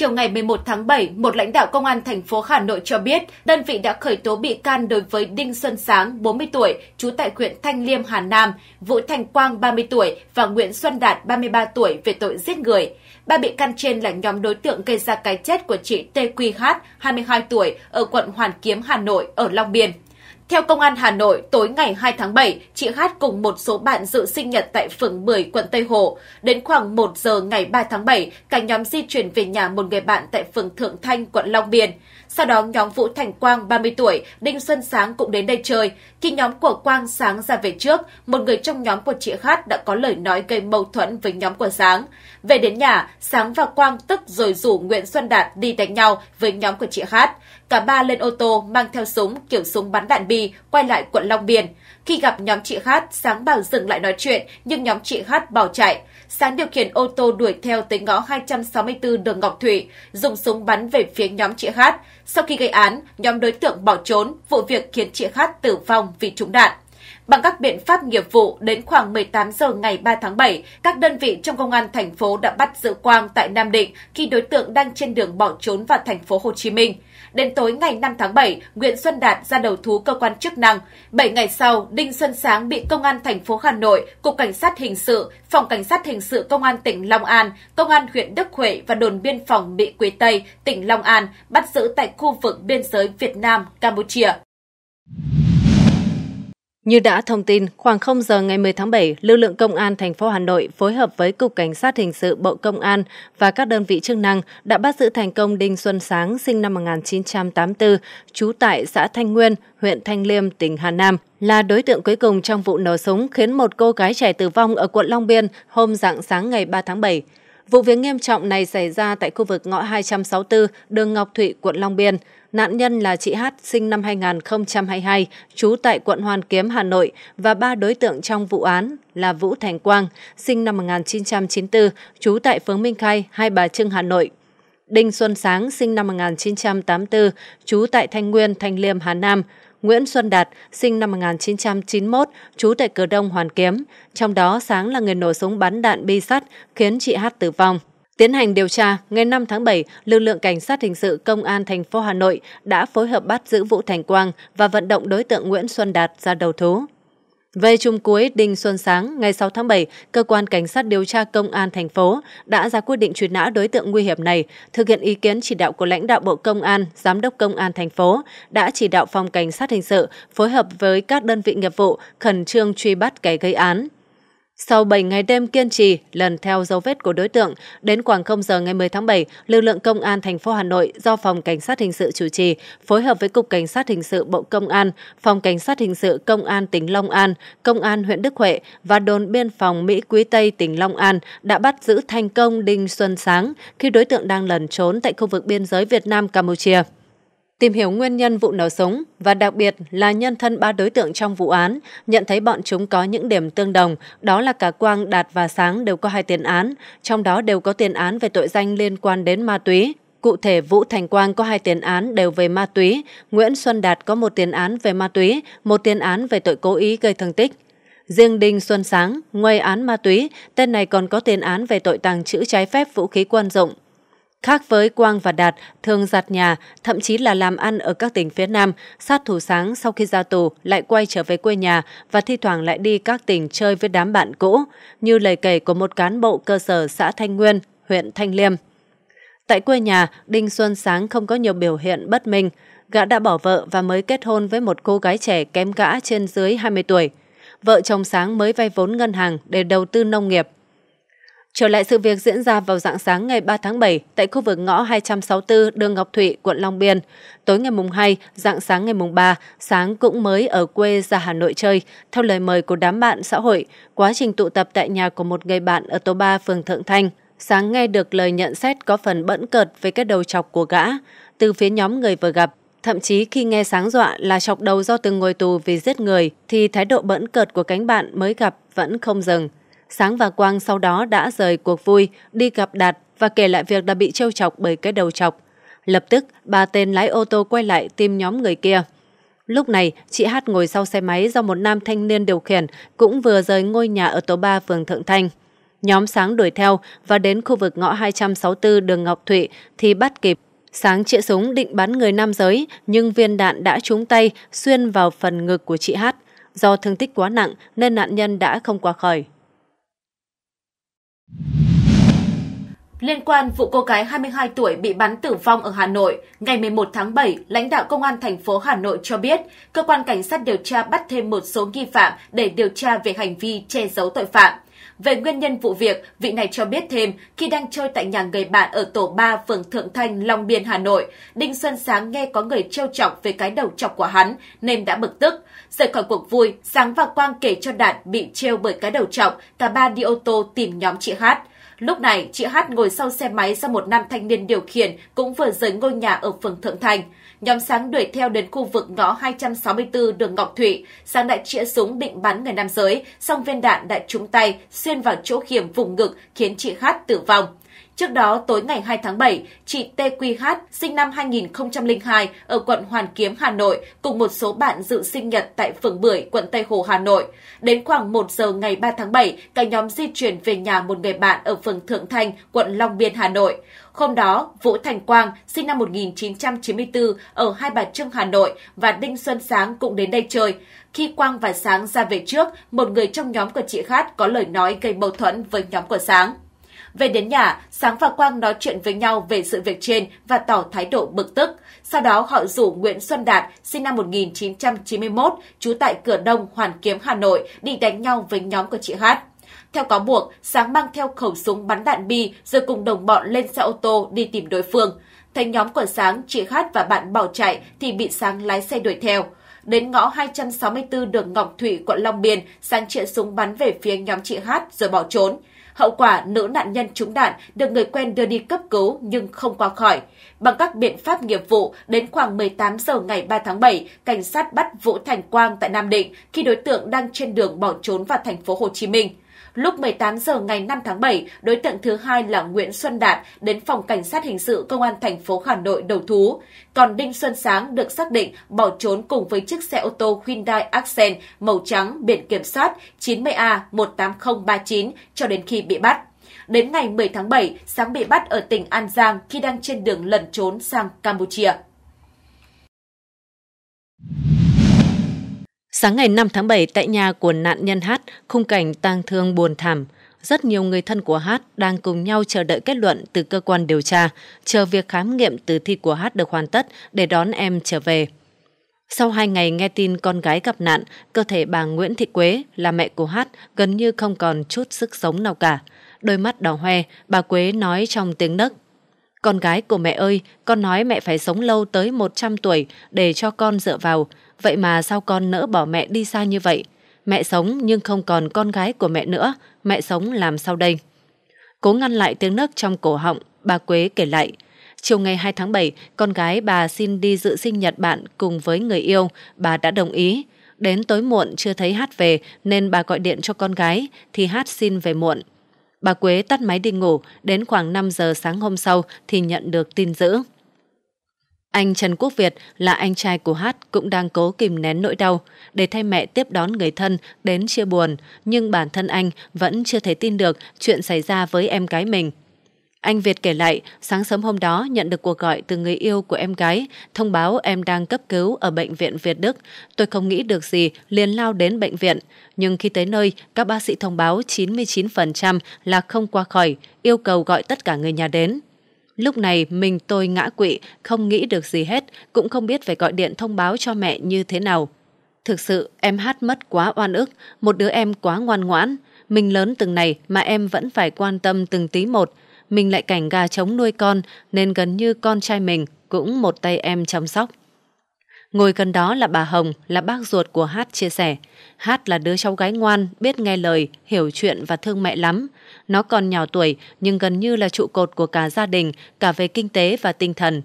Chiều ngày 11 tháng 7, một lãnh đạo công an thành phố Hà Nội cho biết, đơn vị đã khởi tố bị can đối với Đinh Xuân Sáng, 40 tuổi, trú tại huyện Thanh Liêm, Hà Nam, Vũ Thành Quang, 30 tuổi và Nguyễn Xuân Đạt, 33 tuổi về tội giết người. Ba bị can trên là nhóm đối tượng gây ra cái chết của chị TQH, 22 tuổi, ở quận Hoàn Kiếm, Hà Nội, ở Long Biên. Theo Công an Hà Nội, tối ngày 2 tháng 7, chị Hát cùng một số bạn dự sinh nhật tại phường 10, quận Tây Hồ. Đến khoảng 1 giờ ngày 3 tháng 7, cả nhóm di chuyển về nhà một người bạn tại phường Thượng Thanh, quận Long Biên. Sau đó nhóm Vũ Thành Quang 30 tuổi, Đinh Xuân Sáng cũng đến đây chơi. Khi nhóm của Quang Sáng ra về trước, một người trong nhóm của chị khát đã có lời nói gây mâu thuẫn với nhóm của Sáng. Về đến nhà, Sáng và Quang tức rồi rủ Nguyễn Xuân Đạt đi đánh nhau với nhóm của chị khát. Cả ba lên ô tô mang theo súng kiểu súng bắn đạn bi quay lại quận Long Biên. Khi gặp nhóm chị Hát, Sáng bảo dừng lại nói chuyện, nhưng nhóm chị Hát bỏ chạy. Sáng điều khiển ô tô đuổi theo tới ngõ 264 đường Ngọc Thủy, dùng súng bắn về phía nhóm chị Hát. Sau khi gây án, nhóm đối tượng bỏ trốn, vụ việc khiến chị Hát tử vong vì trúng đạn. Bằng các biện pháp nghiệp vụ, đến khoảng 18 giờ ngày 3 tháng 7, các đơn vị trong công an thành phố đã bắt giữ Quang tại Nam Định khi đối tượng đang trên đường bỏ trốn vào thành phố Hồ Chí Minh. Đến tối ngày 5 tháng 7, Nguyễn Xuân Đạt ra đầu thú cơ quan chức năng. 7 ngày sau, Đinh Xuân Sáng bị Công an thành phố Hà Nội, Cục Cảnh sát Hình sự, Phòng Cảnh sát Hình sự Công an tỉnh Long An, Công an huyện Đức Huệ và đồn biên phòng Mỹ quế Tây, tỉnh Long An bắt giữ tại khu vực biên giới Việt Nam, Campuchia. Như đã thông tin, khoảng 0 giờ ngày 10 tháng 7, lực lượng công an thành phố Hà Nội phối hợp với Cục Cảnh sát Hình sự Bộ Công an và các đơn vị chức năng đã bắt giữ thành công Đinh Xuân Sáng sinh năm 1984, trú tại xã Thanh Nguyên, huyện Thanh Liêm, tỉnh Hà Nam, là đối tượng cuối cùng trong vụ nổ súng khiến một cô gái trẻ tử vong ở quận Long Biên hôm dạng sáng ngày 3 tháng 7. Vụ việc nghiêm trọng này xảy ra tại khu vực ngõ 264, đường Ngọc Thụy, quận Long Biên. Nạn nhân là chị Hát, sinh năm 2022, trú tại quận Hoàn Kiếm, Hà Nội và ba đối tượng trong vụ án là Vũ Thành Quang, sinh năm 1994, trú tại phường Minh Khai, Hai Bà Trưng, Hà Nội. Đinh Xuân Sáng, sinh năm 1984, trú tại Thanh Nguyên, Thanh Liêm, Hà Nam. Nguyễn Xuân Đạt, sinh năm 1991, trú tại cửa đông Hoàn Kiếm, trong đó Sáng là người nổ súng bắn đạn bi sắt khiến chị Hát tử vong. Tiến hành điều tra, ngày 5 tháng 7, lực lượng cảnh sát hình sự công an thành phố Hà Nội đã phối hợp bắt giữ Vũ Thành Quang và vận động đối tượng Nguyễn Xuân Đạt ra đầu thú. Về chung cuối Đinh Xuân Sáng, ngày 6 tháng 7, cơ quan cảnh sát điều tra công an thành phố đã ra quyết định truy nã đối tượng nguy hiểm này, thực hiện ý kiến chỉ đạo của lãnh đạo Bộ Công an, Giám đốc Công an thành phố đã chỉ đạo phòng cảnh sát hình sự phối hợp với các đơn vị nghiệp vụ khẩn trương truy bắt kẻ gây án. Sau 7 ngày đêm kiên trì lần theo dấu vết của đối tượng, đến khoảng 0 giờ ngày 10 tháng 7, lực lượng công an thành phố Hà Nội do phòng cảnh sát hình sự chủ trì phối hợp với cục cảnh sát hình sự Bộ Công an, phòng cảnh sát hình sự Công an tỉnh Long An, Công an huyện Đức Huệ và đồn biên phòng Mỹ Quý Tây tỉnh Long An đã bắt giữ thành công Đinh Xuân Sáng khi đối tượng đang lẩn trốn tại khu vực biên giới Việt Nam Campuchia tìm hiểu nguyên nhân vụ nổ súng và đặc biệt là nhân thân ba đối tượng trong vụ án, nhận thấy bọn chúng có những điểm tương đồng, đó là cả Quang, Đạt và Sáng đều có hai tiền án, trong đó đều có tiền án về tội danh liên quan đến ma túy. Cụ thể, Vũ Thành Quang có hai tiền án đều về ma túy, Nguyễn Xuân Đạt có một tiền án về ma túy, một tiền án về tội cố ý gây thương tích. Riêng Đinh Xuân Sáng, ngoài án ma túy, tên này còn có tiền án về tội tàng trữ trái phép vũ khí quân dụng, Khác với Quang và Đạt, thường giặt nhà, thậm chí là làm ăn ở các tỉnh phía Nam, sát thủ sáng sau khi ra tù lại quay trở về quê nhà và thi thoảng lại đi các tỉnh chơi với đám bạn cũ, như lời kể của một cán bộ cơ sở xã Thanh Nguyên, huyện Thanh Liêm. Tại quê nhà, Đinh Xuân Sáng không có nhiều biểu hiện bất minh. Gã đã bỏ vợ và mới kết hôn với một cô gái trẻ kém gã trên dưới 20 tuổi. Vợ chồng Sáng mới vay vốn ngân hàng để đầu tư nông nghiệp – Trở lại sự việc diễn ra vào dạng sáng ngày 3 tháng 7 tại khu vực ngõ 264 đường Ngọc Thụy, quận Long Biên. Tối ngày mùng 2, dạng sáng ngày mùng 3, sáng cũng mới ở quê ra Hà Nội chơi, theo lời mời của đám bạn xã hội, quá trình tụ tập tại nhà của một người bạn ở tổ 3 phường Thượng Thanh. Sáng nghe được lời nhận xét có phần bẫn cợt về cái đầu chọc của gã, từ phía nhóm người vừa gặp, Thậm chí khi nghe sáng dọa là chọc đầu do từng ngồi tù vì giết người thì thái độ bẫn cợt của cánh bạn mới gặp vẫn không dừng. Sáng và Quang sau đó đã rời cuộc vui, đi gặp Đạt và kể lại việc đã bị trêu chọc bởi cái đầu chọc. Lập tức, ba tên lái ô tô quay lại tìm nhóm người kia. Lúc này, chị Hát ngồi sau xe máy do một nam thanh niên điều khiển cũng vừa rời ngôi nhà ở tổ 3 phường Thượng Thanh. Nhóm sáng đuổi theo và đến khu vực ngõ 264 đường Ngọc Thụy thì bắt kịp. Sáng chĩa súng định bắn người nam giới nhưng viên đạn đã trúng tay xuyên vào phần ngực của chị Hát. Do thương tích quá nặng nên nạn nhân đã không qua khỏi. Liên quan vụ cô gái 22 tuổi bị bắn tử vong ở Hà Nội, ngày 11 tháng 7, lãnh đạo Công an thành phố Hà Nội cho biết, cơ quan cảnh sát điều tra bắt thêm một số nghi phạm để điều tra về hành vi che giấu tội phạm. Về nguyên nhân vụ việc, vị này cho biết thêm, khi đang chơi tại nhà người bạn ở tổ 3 phường Thượng Thanh, Long Biên, Hà Nội, Đinh Xuân Sáng nghe có người trêu chọc về cái đầu chọc của hắn nên đã bực tức. Rời khỏi cuộc vui, Sáng và Quang kể cho Đạt bị trêu bởi cái đầu chọc, cả ba đi ô tô tìm nhóm chị Hát. Lúc này, chị Hát ngồi sau xe máy do một nam thanh niên điều khiển cũng vừa rời ngôi nhà ở phường Thượng Thành. Nhóm Sáng đuổi theo đến khu vực ngõ 264 đường Ngọc Thụy. Sáng đã chĩa súng định bắn người nam giới, song viên đạn đã trúng tay, xuyên vào chỗ hiểm vùng ngực khiến chị Hát tử vong. Trước đó, tối ngày 2 tháng 7, chị TQH, sinh năm 2002, ở quận Hoàn Kiếm, Hà Nội, cùng một số bạn dự sinh nhật tại phường Bưởi, quận Tây Hồ, Hà Nội. Đến khoảng 1 giờ ngày 3 tháng 7, cả nhóm di chuyển về nhà một người bạn ở phường Thượng Thanh, quận Long Biên, Hà Nội. Hôm đó, Vũ Thành Quang, sinh năm 1994, ở Hai Bà Trưng, Hà Nội và Đinh Xuân Sáng cũng đến đây chơi. Khi Quang và Sáng ra về trước, một người trong nhóm của chị Khát có lời nói gây mâu thuẫn với nhóm của Sáng. Về đến nhà, Sáng và Quang nói chuyện với nhau về sự việc trên và tỏ thái độ bực tức. Sau đó họ rủ Nguyễn Xuân Đạt, sinh năm 1991, trú tại cửa Đông, Hoàn Kiếm, Hà Nội, đi đánh nhau với nhóm của chị Hát. Theo cáo buộc, Sáng mang theo khẩu súng bắn đạn bi rồi cùng đồng bọn lên xe ô tô đi tìm đối phương. Thấy nhóm của Sáng, chị Hát và bạn bỏ chạy thì bị Sáng lái xe đuổi theo. Đến ngõ 264 đường Ngọc Thủy, quận Long Biên, Sáng chĩa súng bắn về phía nhóm chị Hát rồi bỏ trốn. Hậu quả nữ nạn nhân trúng đạn được người quen đưa đi cấp cứu nhưng không qua khỏi. Bằng các biện pháp nghiệp vụ, đến khoảng 18 giờ ngày 3 tháng 7, cảnh sát bắt Vũ Thành Quang tại Nam Định khi đối tượng đang trên đường bỏ trốn vào thành phố Hồ Chí Minh. Lúc 18 giờ ngày 5 tháng 7, đối tượng thứ hai là Nguyễn Xuân Đạt đến phòng cảnh sát hình sự công an thành phố Hà Nội đầu thú. Còn Đinh Xuân Sáng được xác định bỏ trốn cùng với chiếc xe ô tô Hyundai Accent màu trắng biển kiểm soát 90A18039 cho đến khi bị bắt. Đến ngày 10 tháng 7, Sáng bị bắt ở tỉnh An Giang khi đang trên đường lẩn trốn sang Campuchia. Sáng ngày 5 tháng 7 tại nhà của nạn nhân Hát, khung cảnh tang thương buồn thảm. Rất nhiều người thân của Hát đang cùng nhau chờ đợi kết luận từ cơ quan điều tra, chờ việc khám nghiệm tử thi của Hát được hoàn tất để đón em trở về. Sau hai ngày nghe tin con gái gặp nạn, cơ thể bà Nguyễn Thị Quế là mẹ của Hát gần như không còn chút sức sống nào cả. Đôi mắt đỏ hoe, bà Quế nói trong tiếng nấc. Con gái của mẹ ơi, con nói mẹ phải sống lâu tới 100 tuổi để cho con dựa vào. Vậy mà sao con nỡ bỏ mẹ đi xa như vậy? Mẹ sống nhưng không còn con gái của mẹ nữa, mẹ sống làm sao đây? Cố ngăn lại tiếng nấc trong cổ họng, bà Quế kể lại. Chiều ngày 2 tháng 7, con gái bà xin đi dự sinh nhật bạn cùng với người yêu, bà đã đồng ý. Đến tối muộn chưa thấy Hát về nên bà gọi điện cho con gái, thì Hát xin về muộn. Bà Quế tắt máy đi ngủ, đến khoảng 5 giờ sáng hôm sau thì nhận được tin dữ. Anh Trần Quốc Việt là anh trai của Hát cũng đang cố kìm nén nỗi đau để thay mẹ tiếp đón người thân đến chia buồn, nhưng bản thân anh vẫn chưa thể tin được chuyện xảy ra với em gái mình. Anh Việt kể lại, sáng sớm hôm đó nhận được cuộc gọi từ người yêu của em gái, thông báo em đang cấp cứu ở bệnh viện Việt Đức. Tôi không nghĩ được gì, liền lao đến bệnh viện. Nhưng khi tới nơi, các bác sĩ thông báo 99% là không qua khỏi, yêu cầu gọi tất cả người nhà đến. Lúc này mình tôi ngã quỵ, không nghĩ được gì hết, cũng không biết phải gọi điện thông báo cho mẹ như thế nào. Thực sự em hát mất quá oan ức, một đứa em quá ngoan ngoãn. Mình lớn từng này mà em vẫn phải quan tâm từng tí một. Mình lại cảnh gà trống nuôi con nên gần như con trai mình cũng một tay em chăm sóc. Ngồi gần đó là bà Hồng, là bác ruột của Hát chia sẻ. Hát là đứa cháu gái ngoan, biết nghe lời, hiểu chuyện và thương mẹ lắm. Nó còn nhỏ tuổi nhưng gần như là trụ cột của cả gia đình, cả về kinh tế và tinh thần.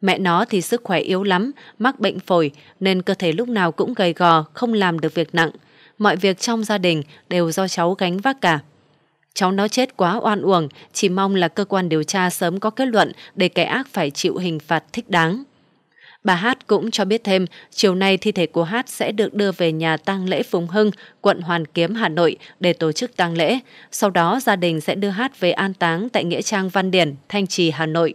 Mẹ nó thì sức khỏe yếu lắm, mắc bệnh phổi nên cơ thể lúc nào cũng gầy gò, không làm được việc nặng. Mọi việc trong gia đình đều do cháu gánh vác cả. Cháu nó chết quá oan uổng, chỉ mong là cơ quan điều tra sớm có kết luận để kẻ ác phải chịu hình phạt thích đáng. Bà Hát cũng cho biết thêm, chiều nay thi thể của Hát sẽ được đưa về nhà tang lễ Phùng Hưng, quận Hoàn Kiếm, Hà Nội để tổ chức tang lễ. Sau đó, gia đình sẽ đưa Hát về an táng tại Nghĩa Trang Văn Điển, Thanh Trì, Hà Nội.